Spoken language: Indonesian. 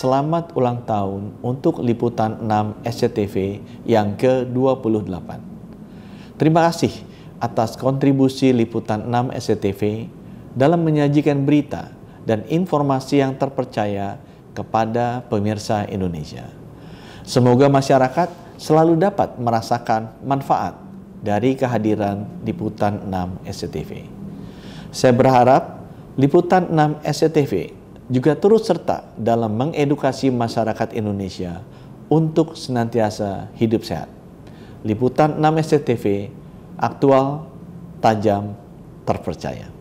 Selamat ulang tahun untuk liputan 6 SCTV yang ke-28. Terima kasih atas kontribusi liputan 6 SCTV dalam menyajikan berita dan informasi yang terpercaya kepada pemirsa Indonesia. Semoga masyarakat selalu dapat merasakan manfaat dari kehadiran liputan 6 SCTV. Saya berharap liputan 6 SCTV juga turut serta dalam mengedukasi masyarakat Indonesia untuk senantiasa hidup sehat. Liputan 6 SCTV, aktual, tajam, terpercaya.